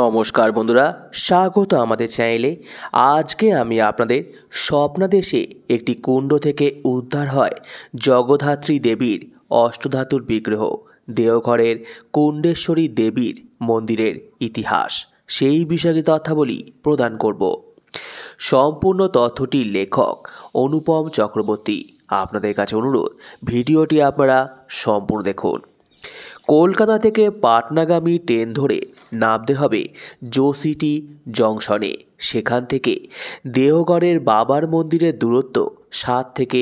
নমস্কার বন্ধুরা স্বাগত আমাদের চ্যানেলে আজকে আমি আপনাদের স্বপ্নাদেশে একটি কুণ্ড থেকে উদ্ধার হয় জগধাত্রী দেবীর অষ্টধাতুর বিগ্রহ দেওঘরের কুণ্ডেশ্বরী দেবীর মন্দিরের ইতিহাস সেই বিষয়ে তথ্যাবলী প্রদান করব সম্পূর্ণ তথ্যটি লেখক অনুপম চক্রবর্তী আপনাদের কাছে অনুরোধ ভিডিওটি আপনারা সম্পূর্ণ দেখুন কলকাতা থেকে পাটনাগামী ট্রেন ধরে নামতে হবে জো সিটি জংশনে সেখান থেকে দেহগড়ের বাবার মন্দিরের দূরত্ব সাত থেকে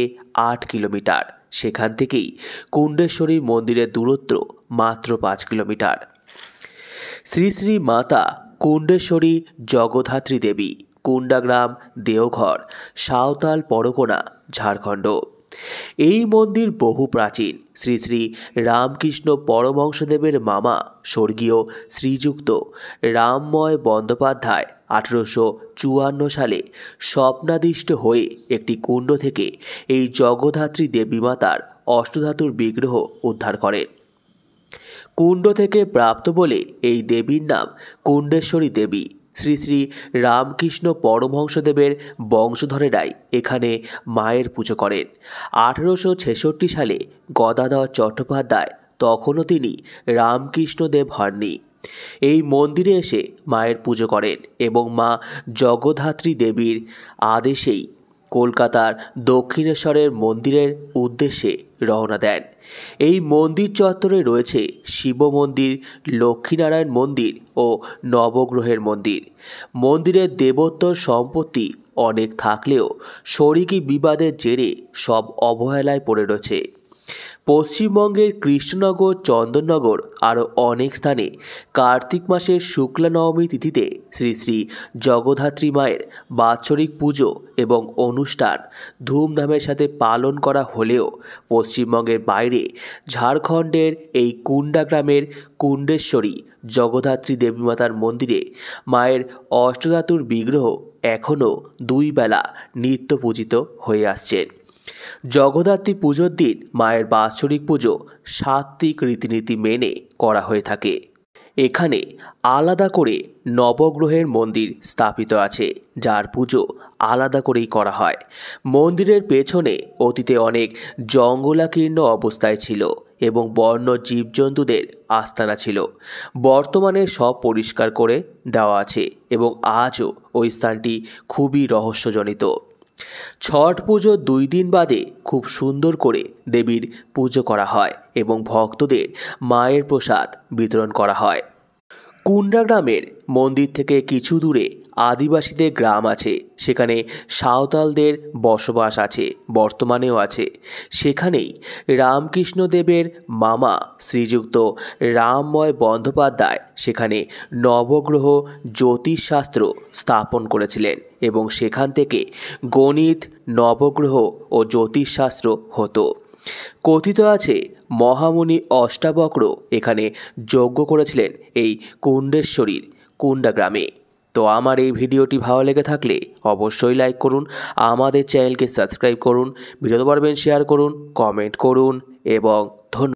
আট কিলোমিটার সেখান থেকেই কুণ্ডেশ্বরী মন্দিরের দূরত্ব মাত্র পাঁচ কিলোমিটার শ্রী শ্রী মাতা কুণ্ডেশ্বরী জগধাত্রী দেবী কুণ্ডাগ্রাম দেওঘর সাঁওতাল পরগনা ঝাড়খণ্ড এই মন্দির বহু প্রাচীন শ্রী শ্রী রামকৃষ্ণ পরমহংসদেবের মামা স্বর্গীয় শ্রীযুক্ত রামময় বন্দ্যোপাধ্যায় আঠেরোশো চুয়ান্ন সালে স্বপ্নাদিষ্ট হয়ে একটি কুণ্ড থেকে এই জগধাত্রী দেবীমাতার অষ্টধাতুর বিগ্রহ উদ্ধার করেন কুণ্ড থেকে প্রাপ্ত বলে এই দেবীর নাম কুণ্ডেশ্বরী দেবী শ্রী শ্রী রামকৃষ্ণ পরমহংসদেবের বংশধরেরাই এখানে মায়ের পুজো করেন আঠেরোশো ছেষট্টি সালে গদাধর চট্টোপাধ্যায় তখনও তিনি রামকৃষ্ণদেব হননি এই মন্দিরে এসে মায়ের পুজো করেন এবং মা জগধাত্রী দেবীর আদেশেই কলকাতার দক্ষিণেশ্বরের মন্দিরের উদ্দেশ্যে রওনা দেন এই মন্দির চত্বরে রয়েছে শিব মন্দির লক্ষ্মীনারায়ণ মন্দির ও নবগ্রহের মন্দির মন্দিরের দেবত্বর সম্পত্তি অনেক থাকলেও শরিকি বিবাদের জেরে সব অবহেলায় পড়ে রয়েছে পশ্চিমবঙ্গের কৃষ্ণনগর চন্দননগর আরও অনেক স্থানে কার্তিক মাসের শুক্লা নবমী তিথিতে শ্রী শ্রী জগধাত্রী মায়ের বাৎসরিক পুজো এবং অনুষ্ঠান ধুমধামের সাথে পালন করা হলেও পশ্চিমবঙ্গের বাইরে ঝাড়খণ্ডের এই কুণ্ডা গ্রামের কুণ্ডেশ্বরী জগধাত্রী দেবীমাতার মন্দিরে মায়ের অষ্টধাতুর বিগ্রহ এখনও দুই বেলা নিত্য পূজিত হয়ে আসছেন জগদ্ধাত্রী পুজোর দিন মায়ের বাৎসরিক পুজো সাত্ত্বিক রীতিনীতি মেনে করা হয়ে থাকে এখানে আলাদা করে নবগ্রহের মন্দির স্থাপিত আছে যার পুজো আলাদা করেই করা হয় মন্দিরের পেছনে অতীতে অনেক জঙ্গলাকীর্ণ অবস্থায় ছিল এবং বন্য জীবজন্তুদের আস্তানা ছিল বর্তমানে সব পরিষ্কার করে দেওয়া আছে এবং আজও ওই স্থানটি খুবই রহস্যজনিত ছট পুজো দুই দিন বাদে খুব সুন্দর করে দেবীর পুজো করা হয় এবং ভক্তদের মায়ের প্রসাদ বিতরণ করা হয় কুন্ডা গ্রামের মন্দির থেকে কিছু দূরে আদিবাসীদের গ্রাম আছে সেখানে সাঁওতালদের বসবাস আছে বর্তমানেও আছে সেখানেই রামকৃষ্ণদেবের মামা শ্রীযুক্ত রামময় বন্দ্যোপাধ্যায় সেখানে নবগ্রহ জ্যোতিষশাস্ত্র স্থাপন করেছিলেন এবং সেখান থেকে গণিত নবগ্রহ ও জ্যোতিষশাস্ত্র হতো কথিত আছে মহামুনি অষ্টাবক্র এখানে যজ্ঞ করেছিলেন এই কুণ্ডেশ্বরীর কুণ্ডা গ্রামে তো আমার এই ভিডিওটি ভালো লেগে থাকলে অবশ্যই লাইক করুন আমাদের চ্যানেলকে সাবস্ক্রাইব করুন ভিডিওতে পারবেন শেয়ার করুন কমেন্ট করুন এবং ধন্যবাদ